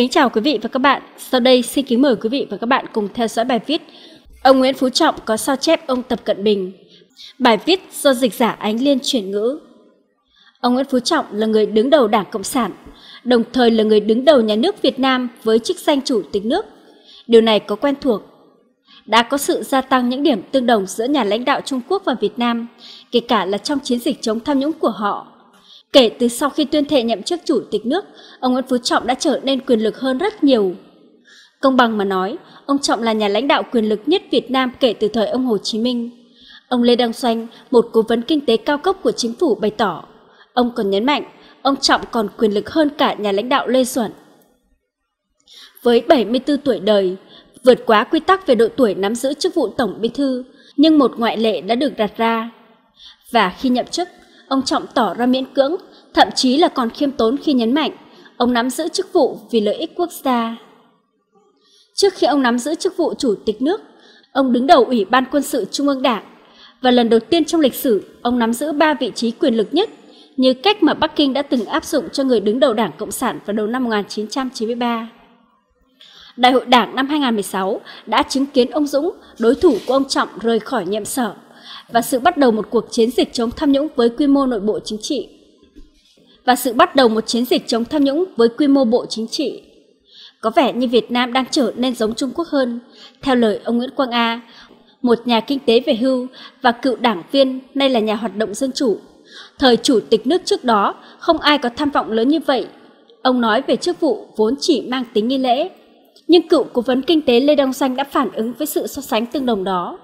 kính chào quý vị và các bạn. Sau đây xin kính mời quý vị và các bạn cùng theo dõi bài viết Ông Nguyễn Phú Trọng có sao chép ông Tập Cận Bình. Bài viết do dịch giả Ánh Liên chuyển ngữ. Ông Nguyễn Phú Trọng là người đứng đầu Đảng Cộng sản, đồng thời là người đứng đầu nhà nước Việt Nam với chức danh chủ tịch nước. Điều này có quen thuộc. Đã có sự gia tăng những điểm tương đồng giữa nhà lãnh đạo Trung Quốc và Việt Nam, kể cả là trong chiến dịch chống tham nhũng của họ Kể từ sau khi tuyên thệ nhậm chức chủ tịch nước, ông Nguyễn Phú Trọng đã trở nên quyền lực hơn rất nhiều. Công bằng mà nói, ông Trọng là nhà lãnh đạo quyền lực nhất Việt Nam kể từ thời ông Hồ Chí Minh. Ông Lê Đăng Xoanh, một cố vấn kinh tế cao cấp của chính phủ bày tỏ, ông còn nhấn mạnh, ông Trọng còn quyền lực hơn cả nhà lãnh đạo Lê Duẩn. Với 74 tuổi đời, vượt quá quy tắc về độ tuổi nắm giữ chức vụ tổng bí thư, nhưng một ngoại lệ đã được đặt ra. Và khi nhậm chức, ông Trọng tỏ ra miễn cưỡng, thậm chí là còn khiêm tốn khi nhấn mạnh, ông nắm giữ chức vụ vì lợi ích quốc gia. Trước khi ông nắm giữ chức vụ chủ tịch nước, ông đứng đầu Ủy ban Quân sự Trung ương Đảng và lần đầu tiên trong lịch sử, ông nắm giữ ba vị trí quyền lực nhất như cách mà Bắc Kinh đã từng áp dụng cho người đứng đầu Đảng Cộng sản vào đầu năm 1993. Đại hội Đảng năm 2016 đã chứng kiến ông Dũng, đối thủ của ông Trọng rời khỏi nhiệm sở và sự bắt đầu một cuộc chiến dịch chống tham nhũng với quy mô nội bộ chính trị và sự bắt đầu một chiến dịch chống tham nhũng với quy mô bộ chính trị. Có vẻ như Việt Nam đang trở nên giống Trung Quốc hơn. Theo lời ông Nguyễn Quang A, một nhà kinh tế về hưu và cựu đảng viên nay là nhà hoạt động dân chủ. Thời chủ tịch nước trước đó, không ai có tham vọng lớn như vậy. Ông nói về chức vụ vốn chỉ mang tính nghi lễ. Nhưng cựu cố vấn kinh tế Lê Đông Xanh đã phản ứng với sự so sánh tương đồng đó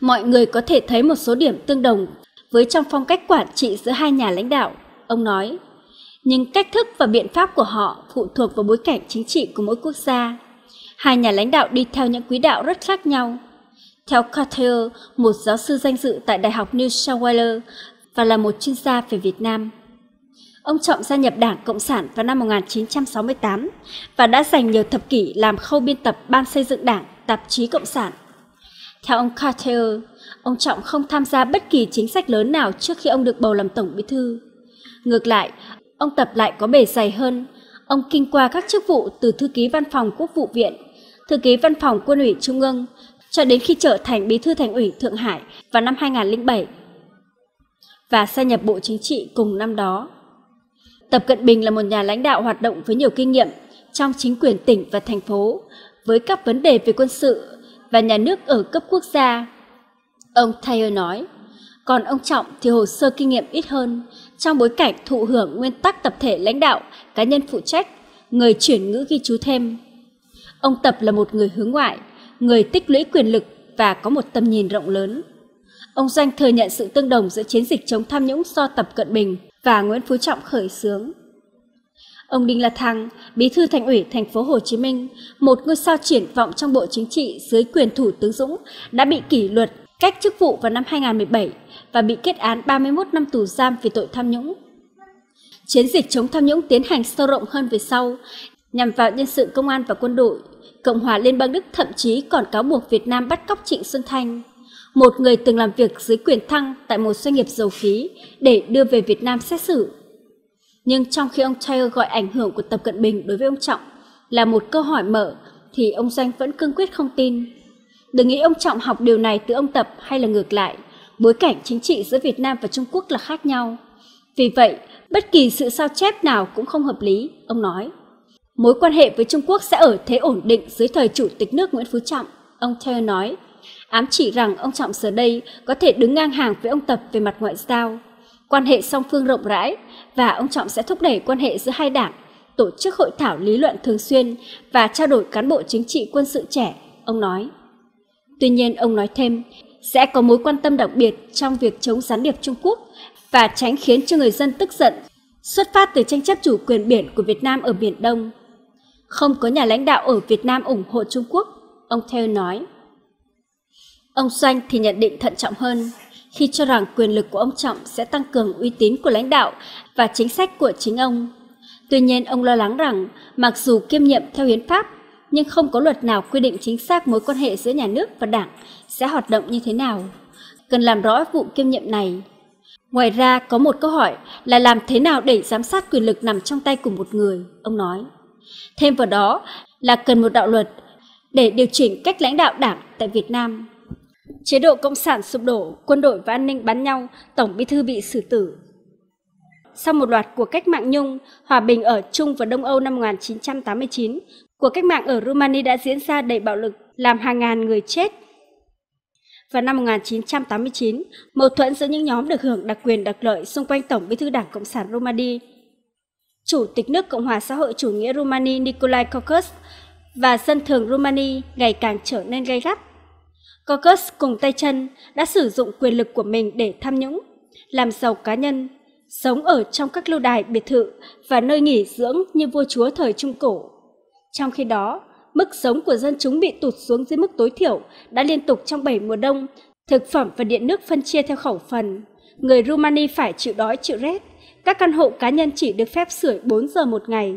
mọi người có thể thấy một số điểm tương đồng với trong phong cách quản trị giữa hai nhà lãnh đạo, ông nói. Nhưng cách thức và biện pháp của họ phụ thuộc vào bối cảnh chính trị của mỗi quốc gia. Hai nhà lãnh đạo đi theo những quỹ đạo rất khác nhau. Theo Carter, một giáo sư danh dự tại Đại học New South Wales và là một chuyên gia về Việt Nam, ông Trọng gia nhập Đảng Cộng sản vào năm 1968 và đã dành nhiều thập kỷ làm khâu biên tập Ban xây dựng Đảng, tạp chí Cộng sản – theo ông Carter, ông Trọng không tham gia bất kỳ chính sách lớn nào trước khi ông được bầu làm Tổng Bí Thư. Ngược lại, ông Tập lại có bề dày hơn. Ông kinh qua các chức vụ từ Thư ký Văn phòng Quốc vụ Viện, Thư ký Văn phòng Quân ủy Trung ương, cho đến khi trở thành Bí Thư Thành ủy Thượng Hải vào năm 2007 và gia nhập Bộ Chính trị cùng năm đó. Tập Cận Bình là một nhà lãnh đạo hoạt động với nhiều kinh nghiệm trong chính quyền tỉnh và thành phố, với các vấn đề về quân sự, và nhà nước ở cấp quốc gia. Ông Thayer nói, còn ông Trọng thì hồ sơ kinh nghiệm ít hơn, trong bối cảnh thụ hưởng nguyên tắc tập thể lãnh đạo, cá nhân phụ trách, người chuyển ngữ ghi chú thêm. Ông Tập là một người hướng ngoại, người tích lũy quyền lực và có một tầm nhìn rộng lớn. Ông Doanh thừa nhận sự tương đồng giữa chiến dịch chống tham nhũng do Tập Cận Bình và Nguyễn Phú Trọng khởi xướng. Ông Đinh La Thăng, Bí thư Thành ủy Thành phố Hồ Chí Minh, một ngôi sao triển vọng trong Bộ Chính trị dưới quyền Thủ tướng Dũng, đã bị kỷ luật cách chức vụ vào năm 2017 và bị kết án 31 năm tù giam vì tội tham nhũng. Chiến dịch chống tham nhũng tiến hành sâu rộng hơn về sau, nhằm vào nhân sự công an và quân đội. Cộng hòa Liên bang Đức thậm chí còn cáo buộc Việt Nam bắt cóc Trịnh Xuân Thanh, một người từng làm việc dưới quyền thăng tại một doanh nghiệp dầu khí để đưa về Việt Nam xét xử nhưng trong khi ông Taylor gọi ảnh hưởng của Tập Cận Bình đối với ông Trọng là một câu hỏi mở, thì ông danh vẫn cương quyết không tin. Đừng nghĩ ông Trọng học điều này từ ông Tập hay là ngược lại, bối cảnh chính trị giữa Việt Nam và Trung Quốc là khác nhau. Vì vậy, bất kỳ sự sao chép nào cũng không hợp lý, ông nói. Mối quan hệ với Trung Quốc sẽ ở thế ổn định dưới thời Chủ tịch nước Nguyễn Phú Trọng, ông Taylor nói, ám chỉ rằng ông Trọng giờ đây có thể đứng ngang hàng với ông Tập về mặt ngoại giao quan hệ song phương rộng rãi và ông Trọng sẽ thúc đẩy quan hệ giữa hai đảng, tổ chức hội thảo lý luận thường xuyên và trao đổi cán bộ chính trị quân sự trẻ, ông nói. Tuy nhiên, ông nói thêm, sẽ có mối quan tâm đặc biệt trong việc chống gián điệp Trung Quốc và tránh khiến cho người dân tức giận xuất phát từ tranh chấp chủ quyền biển của Việt Nam ở Biển Đông. Không có nhà lãnh đạo ở Việt Nam ủng hộ Trung Quốc, ông Theo nói. Ông Doanh thì nhận định thận trọng hơn khi cho rằng quyền lực của ông Trọng sẽ tăng cường uy tín của lãnh đạo và chính sách của chính ông. Tuy nhiên, ông lo lắng rằng mặc dù kiêm nhiệm theo hiến pháp, nhưng không có luật nào quy định chính xác mối quan hệ giữa nhà nước và đảng sẽ hoạt động như thế nào. Cần làm rõ vụ kiêm nhiệm này. Ngoài ra, có một câu hỏi là làm thế nào để giám sát quyền lực nằm trong tay của một người, ông nói. Thêm vào đó là cần một đạo luật để điều chỉnh cách lãnh đạo đảng tại Việt Nam chế độ cộng sản sụp đổ, quân đội và an ninh bắn nhau, Tổng Bí thư bị xử tử. Sau một loạt cuộc cách mạng Nhung, hòa bình ở Trung và Đông Âu năm 1989, cuộc cách mạng ở Romania đã diễn ra đầy bạo lực, làm hàng ngàn người chết. Vào năm 1989, mâu thuẫn giữa những nhóm được hưởng đặc quyền đặc lợi xung quanh Tổng Bí thư Đảng Cộng sản Rumani, Chủ tịch nước Cộng hòa xã hội chủ nghĩa Rumani Nicolae Caucus và dân thường Rumani ngày càng trở nên gay gắt. Caucus cùng tay chân đã sử dụng quyền lực của mình để tham nhũng, làm giàu cá nhân, sống ở trong các lâu đài biệt thự và nơi nghỉ dưỡng như vua chúa thời Trung Cổ. Trong khi đó, mức sống của dân chúng bị tụt xuống dưới mức tối thiểu đã liên tục trong 7 mùa đông, thực phẩm và điện nước phân chia theo khẩu phần. Người Rumani phải chịu đói chịu rét, các căn hộ cá nhân chỉ được phép sưởi 4 giờ một ngày.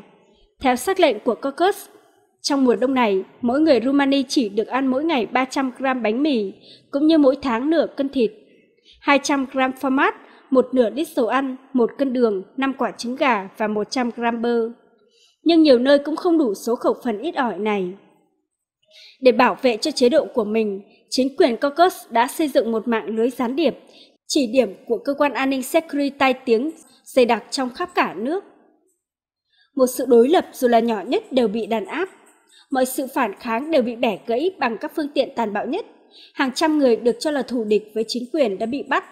Theo sắc lệnh của Caucus, trong mùa đông này, mỗi người Rumani chỉ được ăn mỗi ngày 300 gram bánh mì, cũng như mỗi tháng nửa cân thịt, 200 gram phô mát, một nửa lít dầu ăn, một cân đường, 5 quả trứng gà và 100 gram bơ. Nhưng nhiều nơi cũng không đủ số khẩu phần ít ỏi này. Để bảo vệ cho chế độ của mình, chính quyền Caucus đã xây dựng một mạng lưới gián điệp, chỉ điểm của cơ quan an ninh Security tai tiếng dày đặc trong khắp cả nước. Một sự đối lập dù là nhỏ nhất đều bị đàn áp mọi sự phản kháng đều bị bẻ gãy bằng các phương tiện tàn bạo nhất. Hàng trăm người được cho là thù địch với chính quyền đã bị bắt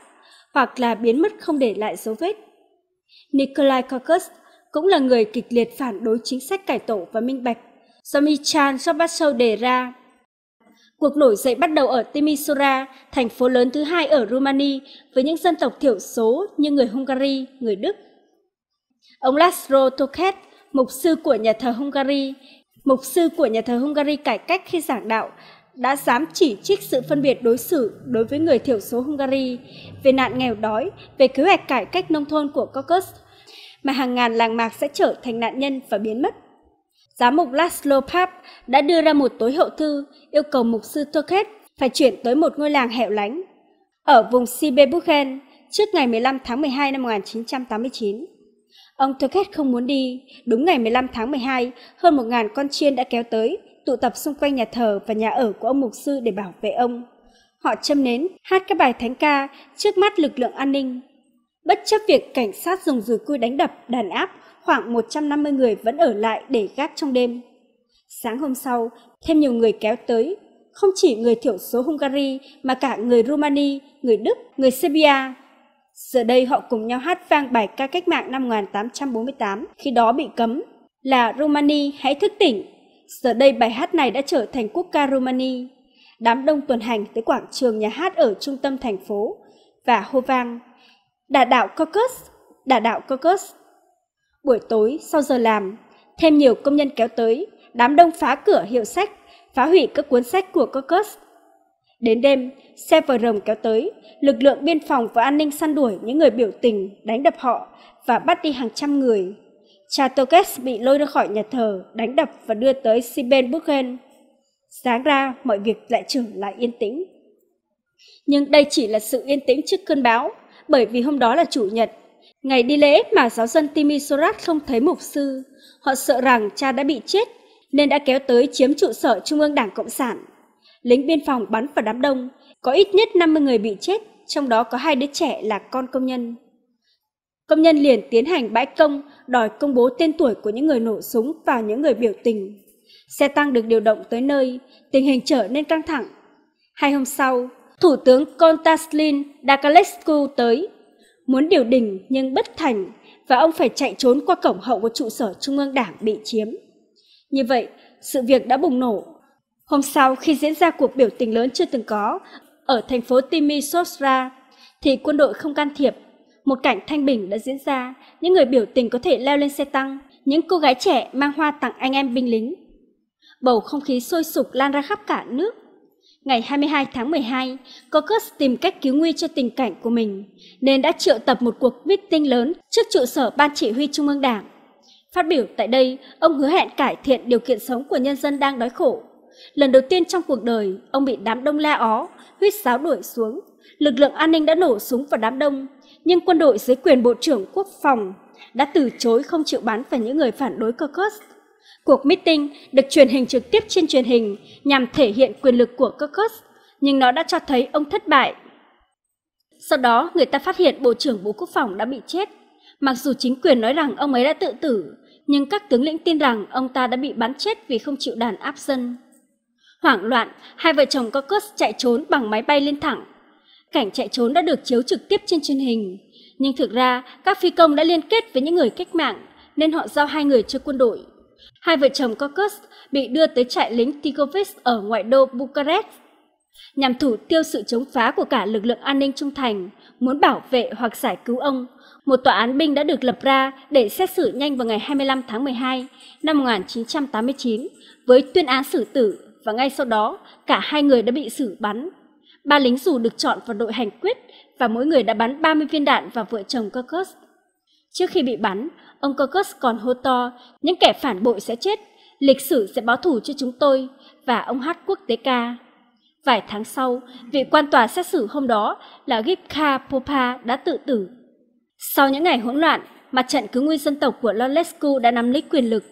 hoặc là biến mất không để lại dấu vết. Nikolai Kaukas cũng là người kịch liệt phản đối chính sách cải tổ và minh bạch do Michan Gorbachev đề ra. Cuộc nổi dậy bắt đầu ở Timisoara, thành phố lớn thứ hai ở Romania với những dân tộc thiểu số như người Hungary, người Đức. Ông Laszlo Toket, mục sư của nhà thờ Hungary, Mục sư của nhà thờ Hungary cải cách khi giảng đạo đã dám chỉ trích sự phân biệt đối xử đối với người thiểu số Hungary về nạn nghèo đói, về kế hoạch cải cách nông thôn của Caucus, mà hàng ngàn làng mạc sẽ trở thành nạn nhân và biến mất. Giám mục Laszlo Pap đã đưa ra một tối hậu thư yêu cầu mục sư Toket phải chuyển tới một ngôi làng hẻo lánh ở vùng Sibebuchen trước ngày 15 tháng 12 năm 1989. Ông Turkett không muốn đi. Đúng ngày 15 tháng 12, hơn 1.000 con chiên đã kéo tới, tụ tập xung quanh nhà thờ và nhà ở của ông mục sư để bảo vệ ông. Họ châm nến, hát các bài thánh ca trước mắt lực lượng an ninh. Bất chấp việc cảnh sát dùng dùi cui đánh đập, đàn áp, khoảng 150 người vẫn ở lại để gác trong đêm. Sáng hôm sau, thêm nhiều người kéo tới, không chỉ người thiểu số Hungary mà cả người Rumani, người Đức, người Serbia, Giờ đây họ cùng nhau hát vang bài ca cách mạng năm 1848, khi đó bị cấm, là Rumani hãy thức tỉnh. Giờ đây bài hát này đã trở thành quốc ca Rumani. Đám đông tuần hành tới quảng trường nhà hát ở trung tâm thành phố và hô vang Đà đạo Caucus, đà đạo Caucus. Buổi tối sau giờ làm, thêm nhiều công nhân kéo tới, đám đông phá cửa hiệu sách, phá hủy các cuốn sách của Caucus Đến đêm, xe vờ rồng kéo tới, lực lượng biên phòng và an ninh săn đuổi những người biểu tình, đánh đập họ và bắt đi hàng trăm người. Cha Tokes bị lôi ra khỏi nhà thờ, đánh đập và đưa tới Sibenbugen. Sáng ra, mọi việc lại trở lại yên tĩnh. Nhưng đây chỉ là sự yên tĩnh trước cơn bão, bởi vì hôm đó là Chủ nhật. Ngày đi lễ mà giáo dân Timisorat không thấy mục sư. Họ sợ rằng cha đã bị chết, nên đã kéo tới chiếm trụ sở Trung ương Đảng Cộng sản lính biên phòng bắn vào đám đông, có ít nhất 50 người bị chết, trong đó có hai đứa trẻ là con công nhân. Công nhân liền tiến hành bãi công, đòi công bố tên tuổi của những người nổ súng và những người biểu tình. Xe tăng được điều động tới nơi, tình hình trở nên căng thẳng. Hai hôm sau, Thủ tướng Konstantin Dakalescu tới, muốn điều đình nhưng bất thành và ông phải chạy trốn qua cổng hậu của trụ sở Trung ương Đảng bị chiếm. Như vậy, sự việc đã bùng nổ Hôm sau, khi diễn ra cuộc biểu tình lớn chưa từng có ở thành phố Timisoara, thì quân đội không can thiệp. Một cảnh thanh bình đã diễn ra, những người biểu tình có thể leo lên xe tăng, những cô gái trẻ mang hoa tặng anh em binh lính. Bầu không khí sôi sục lan ra khắp cả nước. Ngày 22 tháng 12, Caucus tìm cách cứu nguy cho tình cảnh của mình, nên đã triệu tập một cuộc meeting lớn trước trụ sở Ban Chỉ huy Trung ương Đảng. Phát biểu tại đây, ông hứa hẹn cải thiện điều kiện sống của nhân dân đang đói khổ Lần đầu tiên trong cuộc đời, ông bị đám đông la ó, huyết sáo đuổi xuống. Lực lượng an ninh đã nổ súng vào đám đông, nhưng quân đội dưới quyền Bộ trưởng Quốc phòng đã từ chối không chịu bắn vào những người phản đối Kirkus. Cuộc meeting được truyền hình trực tiếp trên truyền hình nhằm thể hiện quyền lực của Kirkus, nhưng nó đã cho thấy ông thất bại. Sau đó, người ta phát hiện Bộ trưởng Bộ Quốc phòng đã bị chết. Mặc dù chính quyền nói rằng ông ấy đã tự tử, nhưng các tướng lĩnh tin rằng ông ta đã bị bắn chết vì không chịu đàn áp dân. Hoảng loạn, hai vợ chồng Caucus chạy trốn bằng máy bay lên thẳng. Cảnh chạy trốn đã được chiếu trực tiếp trên truyền hình. Nhưng thực ra, các phi công đã liên kết với những người cách mạng, nên họ giao hai người cho quân đội. Hai vợ chồng Kokos bị đưa tới trại lính Tigovic ở ngoại đô Bucharest, nhằm thủ tiêu sự chống phá của cả lực lượng an ninh trung thành, muốn bảo vệ hoặc giải cứu ông. Một tòa án binh đã được lập ra để xét xử nhanh vào ngày 25 tháng 12 năm 1989 với tuyên án xử tử và ngay sau đó cả hai người đã bị xử bắn. Ba lính dù được chọn vào đội hành quyết và mỗi người đã bắn 30 viên đạn vào vợ chồng Kirkus. Trước khi bị bắn, ông Kirkus còn hô to, những kẻ phản bội sẽ chết, lịch sử sẽ báo thù cho chúng tôi, và ông hát quốc tế ca. Vài tháng sau, vị quan tòa xét xử hôm đó là Gipka Popa đã tự tử. Sau những ngày hỗn loạn, mặt trận cứu nguy dân tộc của Lolescu đã nắm lấy quyền lực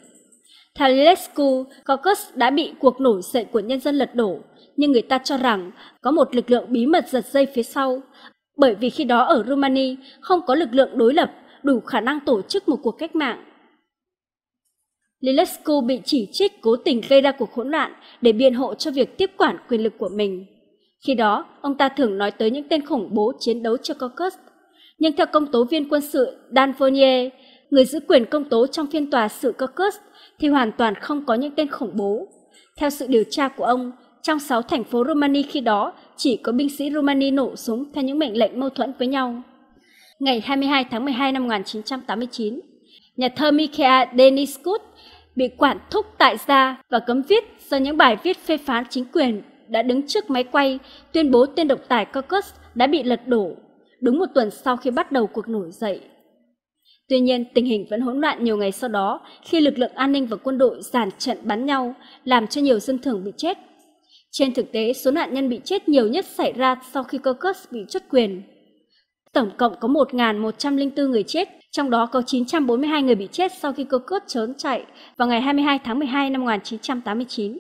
Thalescu, caucus đã bị cuộc nổi dậy của nhân dân lật đổ, nhưng người ta cho rằng có một lực lượng bí mật giật dây phía sau, bởi vì khi đó ở Romania không có lực lượng đối lập đủ khả năng tổ chức một cuộc cách mạng. Lilescu bị chỉ trích cố tình gây ra cuộc hỗn loạn để biện hộ cho việc tiếp quản quyền lực của mình. Khi đó, ông ta thường nói tới những tên khủng bố chiến đấu cho caucus. Nhưng theo công tố viên quân sự Dan Fournier, người giữ quyền công tố trong phiên tòa xử Kirkus thì hoàn toàn không có những tên khủng bố. Theo sự điều tra của ông, trong 6 thành phố Romania khi đó chỉ có binh sĩ Romania nổ súng theo những mệnh lệnh mâu thuẫn với nhau. Ngày 22 tháng 12 năm 1989, nhà thơ Mikhail Deniskut bị quản thúc tại gia và cấm viết do những bài viết phê phán chính quyền đã đứng trước máy quay tuyên bố tên độc tài Caucus đã bị lật đổ đúng một tuần sau khi bắt đầu cuộc nổi dậy. Tuy nhiên, tình hình vẫn hỗn loạn nhiều ngày sau đó khi lực lượng an ninh và quân đội giàn trận bắn nhau, làm cho nhiều dân thường bị chết. Trên thực tế, số nạn nhân bị chết nhiều nhất xảy ra sau khi Kirkus bị truất quyền. Tổng cộng có 1.104 người chết, trong đó có 942 người bị chết sau khi Kirkus trốn chạy vào ngày 22 tháng 12 năm 1989.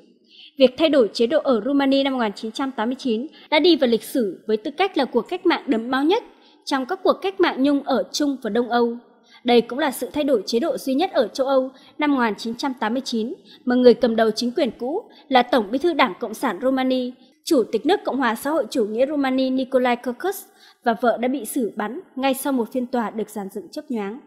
Việc thay đổi chế độ ở Rumani năm 1989 đã đi vào lịch sử với tư cách là cuộc cách mạng đấm máu nhất trong các cuộc cách mạng nhung ở Trung và Đông Âu. Đây cũng là sự thay đổi chế độ duy nhất ở châu Âu năm 1989 mà người cầm đầu chính quyền cũ là Tổng bí thư Đảng Cộng sản Romania, Chủ tịch nước Cộng hòa xã hội chủ nghĩa Romania Nicolae Cocos và vợ đã bị xử bắn ngay sau một phiên tòa được giàn dựng chấp nhoáng.